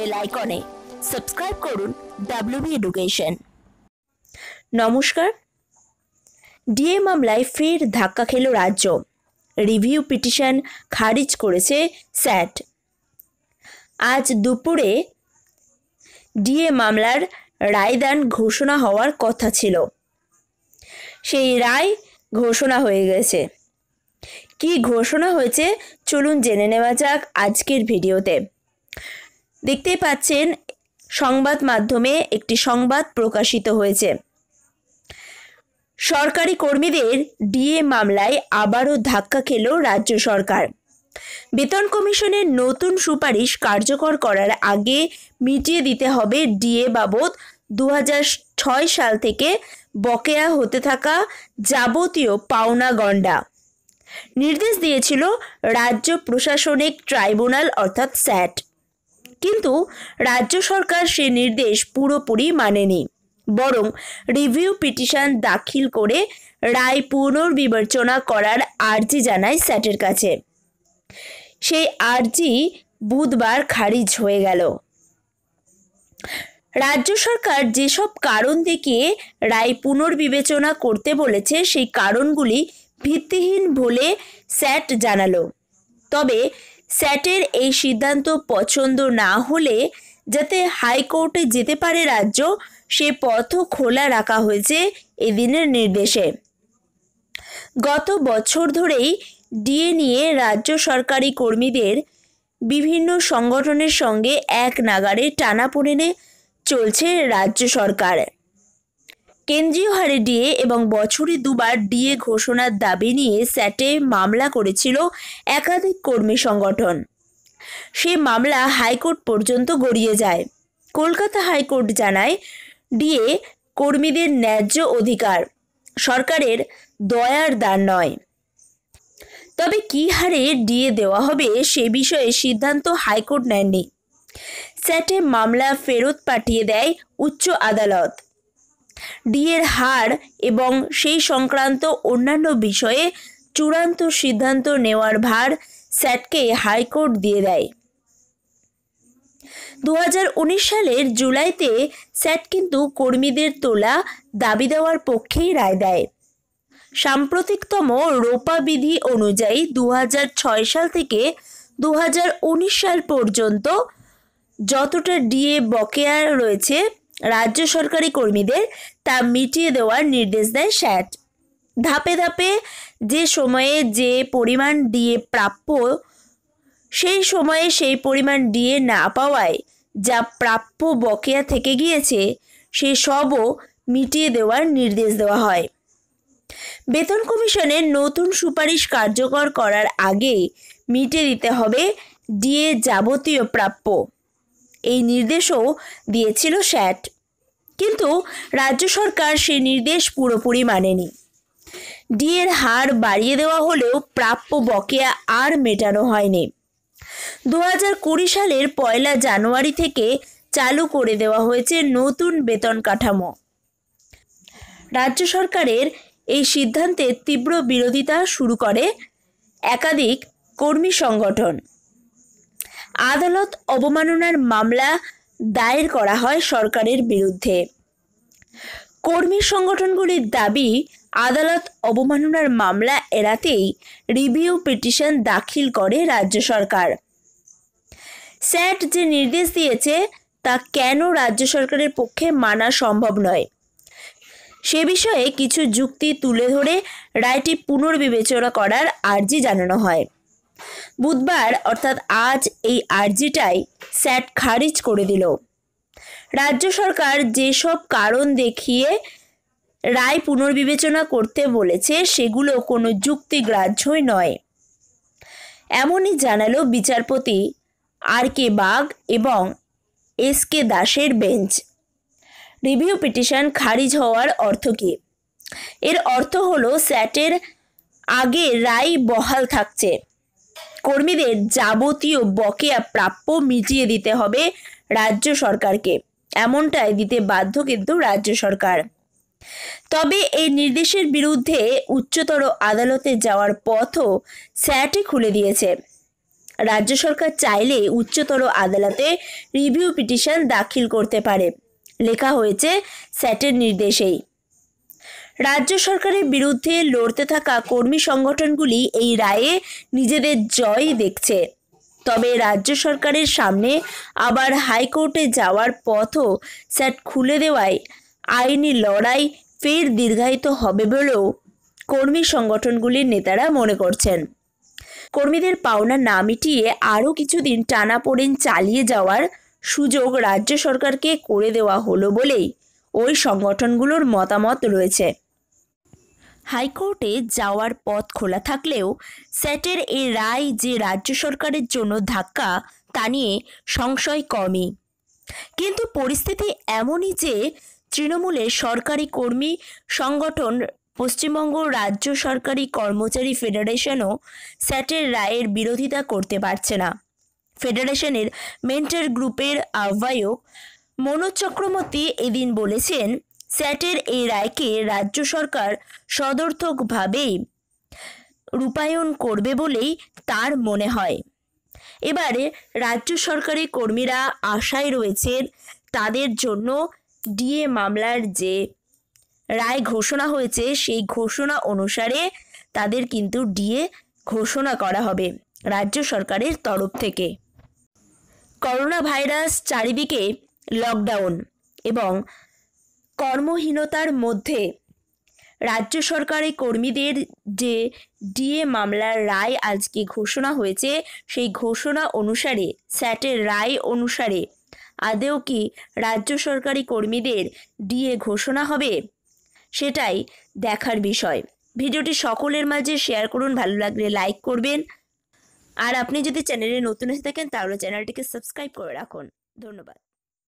bell আইকনে subscribe করুন WB education নমস্কার ডিএ মামলায় ফের ধাক্কা খেল রাজ্য রিভিউ পিটিশন খারিজ করেছে স্যাট আজ দুপুরে ডিএ মামলার রায়দান ঘোষণা হওয়ার কথা ছিল সেই রায় ঘোষণা হয়ে গেছে কি ঘোষণা হয়েছে চলুন জেনে নেওয়া যাক আজকের ভিডিওতে দেখতে পাচ্ছেন সংবাদ মাধ্যমে একটি সংবাদ প্রকাশিত হয়েছে সরকারি কর্মীদের ডিএ মামলায় আবারও ধাক্কা খেল রাজ্য সরকার বেতন কমিশনের নতুন সুপারিশ কার্যকর করার আগে মিটিয়ে দিতে হবে ডিএ বাবদ দু সাল থেকে বকেয়া হতে থাকা যাবতীয় পাওনা গণ্ডা নির্দেশ দিয়েছিল রাজ্য প্রশাসনিক ট্রাইব্যুনাল অর্থাৎ স্যাট কিন্তু রাজ্য সরকার সে নির্দেশ পুরোপুরি মানেনি বরং রিভিউ পিটিশন দাখিল করে রায় পুনর্বিবেচনা করার আর্জি জানায় স্যাটের কাছে সেই আর্জি বুধবার খারিজ হয়ে গেল রাজ্য সরকার যেসব কারণ দেখিয়ে রায় পুনর্বিবেচনা করতে বলেছে সেই কারণগুলি ভিত্তিহীন বলে স্যাট জানালো তবে স্যাটের এই সিদ্ধান্ত পছন্দ না হলে যাতে হাইকোর্টে যেতে পারে রাজ্য সে পথও খোলা রাখা হয়েছে এদিনের নির্দেশে গত বছর ধরেই ডিএ নিয়ে রাজ্য সরকারি কর্মীদের বিভিন্ন সংগঠনের সঙ্গে এক নাগারে টানাপোড়েনে চলছে রাজ্য সরকার কেন্দ্রীয় হারে ডিএ এবং বছরে দুবার ডিএ ঘোষণার দাবি নিয়ে স্যাটে মামলা করেছিল একাধিক কর্মী সংগঠন সে মামলা হাইকোর্ট পর্যন্ত গড়িয়ে যায় কলকাতা হাইকোর্ট জানায় ডিএ কর্মীদের ন্যায্য অধিকার সরকারের দয়ার দান নয় তবে কি হারে ডিএ দেওয়া হবে সে বিষয়ে সিদ্ধান্ত হাইকোর্ট নেননি স্যাটে মামলা ফেরত পাঠিয়ে দেয় উচ্চ আদালত ডিএর হার এবং সেই সংক্রান্ত অন্যান্য বিষয়ে চূড়ান্ত সিদ্ধান্ত নেওয়ার ভার স্যাটকে হাইকোর্ট দিয়ে দেয় দু সালের জুলাইতে স্যাট কিন্তু কর্মীদের তোলা দাবি দেওয়ার পক্ষেই রায় দেয় সাম্প্রতিকতম রোপা বিধি অনুযায়ী দু সাল থেকে দু সাল পর্যন্ত যতটা ডিএ বকেয়া রয়েছে রাজ্য সরকারি কর্মীদের তা মিটিয়ে দেওয়ার নির্দেশ দেয় স্যাট ধাপে ধাপে যে সময়ে যে পরিমাণ ডিএ প্রাপ্য সেই সময়ে সেই পরিমাণ ডিএ না পাওয়ায় যা প্রাপ্য বকেয়া থেকে গিয়েছে সে সবও মিটিয়ে দেওয়ার নির্দেশ দেওয়া হয় বেতন কমিশনের নতুন সুপারিশ কার্যকর করার আগে মিটিয়ে দিতে হবে ডিএ যাবতীয় প্রাপ্য এই নির্দেশও দিয়েছিল স্যাট কিন্তু রাজ্য সরকার সে নির্দেশ পুরোপুরি মানেনি ডিএর হার বাড়িয়ে দেওয়া হলেও প্রাপ্য বকেয়া আর মেটানো হয়নি দু হাজার কুড়ি সালের পয়লা জানুয়ারি থেকে চালু করে দেওয়া হয়েছে নতুন বেতন কাঠামো রাজ্য সরকারের এই সিদ্ধান্তের তীব্র বিরোধিতা শুরু করে একাধিক কর্মী সংগঠন আদালত অবমাননার মামলা দায়ের করা হয় সরকারের বিরুদ্ধে কর্মী সংগঠনগুলির দাবি আদালত অবমাননার মামলা এড়াতেই রিভিউ পিটিশন দাখিল করে রাজ্য সরকার স্যাট যে নির্দেশ দিয়েছে তা কেন রাজ্য সরকারের পক্ষে মানা সম্ভব নয় সে বিষয়ে কিছু যুক্তি তুলে ধরে রায়টি পুনর্বিবেচনা করার আর্জি জানানো হয় বুধবার অর্থাৎ আজ এই আর্জিটাই স্যাট খারিজ করে দিল রাজ্য সরকার যেসব কারণ দেখিয়ে রায় পুনর্বিবেচনা করতে বলেছে সেগুলো কোনো যুক্তিগ্রাহ্যই নয় এমনই জানালো বিচারপতি আর কে বাগ এবং এস কে দাসের বেঞ্চ রিভিউ পিটিশন খারিজ হওয়ার অর্থ কী এর অর্থ হলো স্যাটের আগের রায় বহাল থাকছে কর্মীদের যাবতীয় বকেয়া প্রাপ্য মিটিয়ে দিতে হবে রাজ্য সরকারকে এমনটাই দিতে বাধ্য কিন্তু রাজ্য সরকার তবে এই নির্দেশের বিরুদ্ধে উচ্চতর আদালতে যাওয়ার পথও স্যাটে খুলে দিয়েছে রাজ্য সরকার চাইলে উচ্চতর আদালতে রিভিউ পিটিশন দাখিল করতে পারে লেখা হয়েছে স্যাটের নির্দেশেই রাজ্য সরকারের বিরুদ্ধে লড়তে থাকা কর্মী সংগঠনগুলি এই রায়ে নিজেদের জয় দেখছে তবে রাজ্য সরকারের সামনে আবার হাইকোর্টে যাওয়ার পথও স্যাট খুলে দেওয়ায় আইনি লড়াই ফের দীর্ঘায়িত হবে বলেও কর্মী সংগঠনগুলির নেতারা মনে করছেন কর্মীদের পাওনা না মিটিয়ে আরও কিছুদিন টানাপোড়েন চালিয়ে যাওয়ার সুযোগ রাজ্য সরকারকে করে দেওয়া হলো বলেই ওই সংগঠনগুলোর মতামত রয়েছে হাইকোর্টে যাওয়ার পথ খোলা থাকলেও স্যাটের এ রায় যে রাজ্য সরকারের জন্য ধাক্কা তা নিয়ে সংশয় কমই কিন্তু পরিস্থিতি এমনই যে তৃণমূলের সরকারি কর্মী সংগঠন পশ্চিমবঙ্গ রাজ্য সরকারি কর্মচারী ফেডারেশনও স্যাটের রায়ের বিরোধিতা করতে পারছে না ফেডারেশনের মেন্টার গ্রুপের আহ্বায়ক মনোজ চক্রবর্তী এদিন বলেছেন স্যাটের এই রায়কে রাজ্য সরকার সদর্থকভাবেই রূপায়ণ করবে বলেই তার মনে হয় এবারে রাজ্য সরকারি কর্মীরা আশায় রয়েছেন তাদের জন্য ডিএ মামলার যে রায় ঘোষণা হয়েছে সেই ঘোষণা অনুসারে তাদের কিন্তু ডিএ ঘোষণা করা হবে রাজ্য সরকারের তরফ থেকে করোনা ভাইরাস চারিদিকে লকডাউন এবং কর্মহীনতার মধ্যে রাজ্য সরকারি কর্মীদের যে ডিএ মামলার রায় আজকে ঘোষণা হয়েছে সেই ঘোষণা অনুসারে স্যাটের রায় অনুসারে আদেও কি রাজ্য সরকারি কর্মীদের ডিএ ঘোষণা হবে সেটাই দেখার বিষয় ভিডিওটি সকলের মাঝে শেয়ার করুন ভালো লাগলে লাইক করবেন আর আপনি যদি চ্যানেলে নতুন এসে থাকেন তাহলে চ্যানেলটিকে সাবস্ক্রাইব করে রাখুন ধন্যবাদ